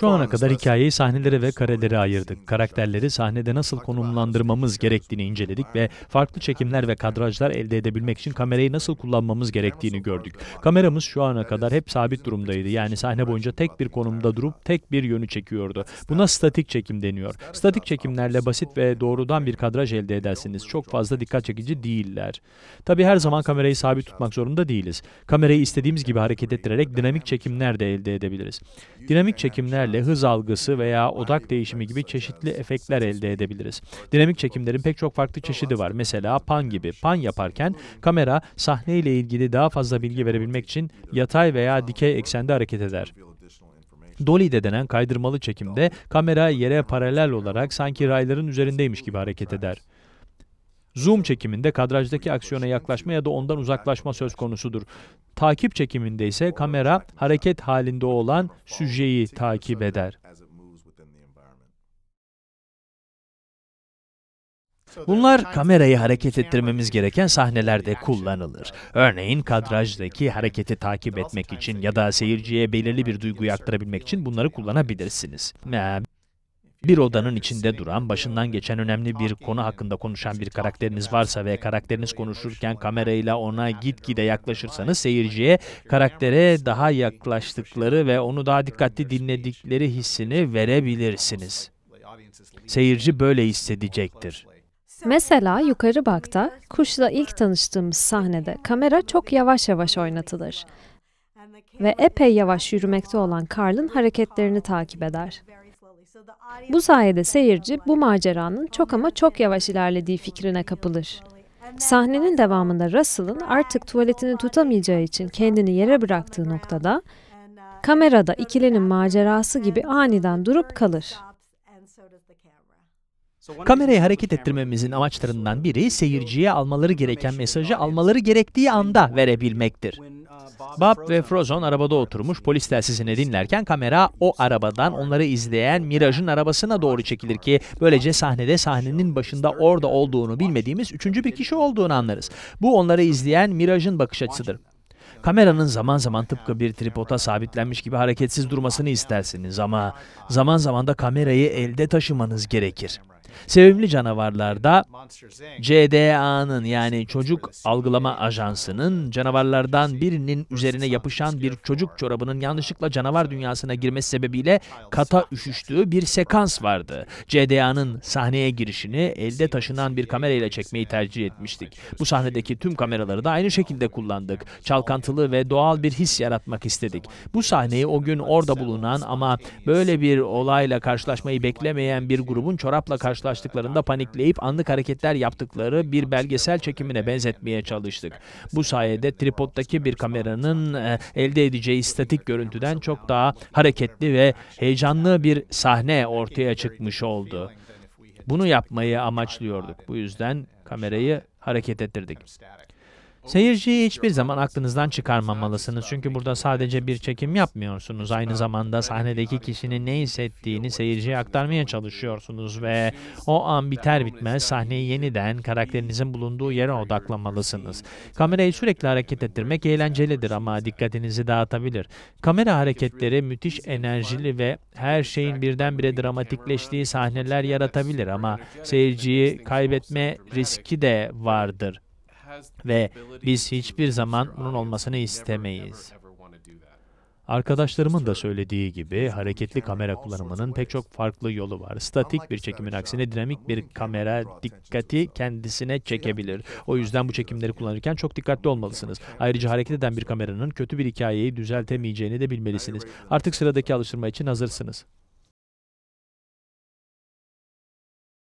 Şu ana kadar hikayeyi sahnelere ve karelere ayırdık. Karakterleri sahnede nasıl konumlandırmamız gerektiğini inceledik ve farklı çekimler ve kadrajlar elde edebilmek için kamerayı nasıl kullanmamız gerektiğini gördük. Kameramız şu ana kadar hep sabit durumdaydı. Yani sahne boyunca tek bir konumda durup tek bir yönü çekiyordu. Buna statik çekim deniyor. Statik çekimlerle basit ve doğrudan bir kadraj elde edersiniz. Çok fazla dikkat çekici değiller. Tabi her zaman kamerayı sabit tutmak zorunda değiliz. Kamerayı istediğimiz gibi hareket ettirerek dinamik çekimler de elde edebiliriz. Dinamik çekim değişimlerle hız algısı veya odak değişimi gibi çeşitli efektler elde edebiliriz. Dinamik çekimlerin pek çok farklı çeşidi var. Mesela pan gibi. Pan yaparken kamera sahneyle ilgili daha fazla bilgi verebilmek için yatay veya dikey eksende hareket eder. Dolly de denen kaydırmalı çekimde kamera yere paralel olarak sanki rayların üzerindeymiş gibi hareket eder. Zoom çekiminde kadrajdaki aksiyona yaklaşma ya da ondan uzaklaşma söz konusudur. Takip çekiminde ise kamera hareket halinde olan süjeyi takip eder. Bunlar kamerayı hareket ettirmemiz gereken sahnelerde kullanılır. Örneğin kadrajdaki hareketi takip etmek için ya da seyirciye belirli bir duyguyu aktarabilmek için bunları kullanabilirsiniz. Ee, bir odanın içinde duran, başından geçen önemli bir konu hakkında konuşan bir karakteriniz varsa ve karakteriniz konuşurken kamerayla ona gitgide yaklaşırsanız seyirciye karaktere daha yaklaştıkları ve onu daha dikkatli dinledikleri hissini verebilirsiniz. Seyirci böyle hissedecektir. Mesela yukarı bakta kuşla ilk tanıştığımız sahnede kamera çok yavaş yavaş oynatılır ve epey yavaş yürümekte olan Karl'ın hareketlerini takip eder. Bu sayede seyirci bu maceranın çok ama çok yavaş ilerlediği fikrine kapılır. Sahnenin devamında Russell'ın artık tuvaletini tutamayacağı için kendini yere bıraktığı noktada kamerada ikilinin macerası gibi aniden durup kalır. Kamerayı hareket ettirmemizin amaçlarından biri seyirciye almaları gereken mesajı almaları gerektiği anda verebilmektir. Bob ve Frozone arabada oturmuş polis telsizini dinlerken kamera o arabadan onları izleyen mirajın arabasına doğru çekilir ki böylece sahnede sahnenin başında orada olduğunu bilmediğimiz üçüncü bir kişi olduğunu anlarız. Bu onları izleyen mirajın bakış açısıdır. Kameranın zaman zaman tıpkı bir tripoda sabitlenmiş gibi hareketsiz durmasını istersiniz ama zaman zaman da kamerayı elde taşımanız gerekir. Sevimli canavarlarda CDA'nın yani çocuk algılama ajansının canavarlardan birinin üzerine yapışan bir çocuk çorabının yanlışlıkla canavar dünyasına girmesi sebebiyle kata üşüştüğü bir sekans vardı. CDA'nın sahneye girişini elde taşınan bir kamerayla çekmeyi tercih etmiştik. Bu sahnedeki tüm kameraları da aynı şekilde kullandık. Çalkantılı ve doğal bir his yaratmak istedik. Bu sahneyi o gün orada bulunan ama böyle bir olayla karşılaşmayı beklemeyen bir grubun çorapla karşılaştığı karşılaştıklarında panikleyip anlık hareketler yaptıkları bir belgesel çekimine benzetmeye çalıştık. Bu sayede tripoddaki bir kameranın e, elde edeceği statik görüntüden çok daha hareketli ve heyecanlı bir sahne ortaya çıkmış oldu. Bunu yapmayı amaçlıyorduk. Bu yüzden kamerayı hareket ettirdik. Seyirciyi hiçbir zaman aklınızdan çıkarmamalısınız. Çünkü burada sadece bir çekim yapmıyorsunuz. Aynı zamanda sahnedeki kişinin ne hissettiğini seyirciye aktarmaya çalışıyorsunuz ve o an biter bitmez sahneyi yeniden karakterinizin bulunduğu yere odaklamalısınız. Kamerayı sürekli hareket ettirmek eğlencelidir ama dikkatinizi dağıtabilir. Kamera hareketleri müthiş enerjili ve her şeyin birdenbire dramatikleştiği sahneler yaratabilir ama seyirciyi kaybetme riski de vardır. Ve biz hiçbir zaman bunun olmasını istemeyiz. Arkadaşlarımın da söylediği gibi hareketli kamera kullanımının pek çok farklı yolu var. Statik bir çekimin aksine dinamik bir kamera dikkati kendisine çekebilir. O yüzden bu çekimleri kullanırken çok dikkatli olmalısınız. Ayrıca hareket eden bir kameranın kötü bir hikayeyi düzeltemeyeceğini de bilmelisiniz. Artık sıradaki alıştırma için hazırsınız.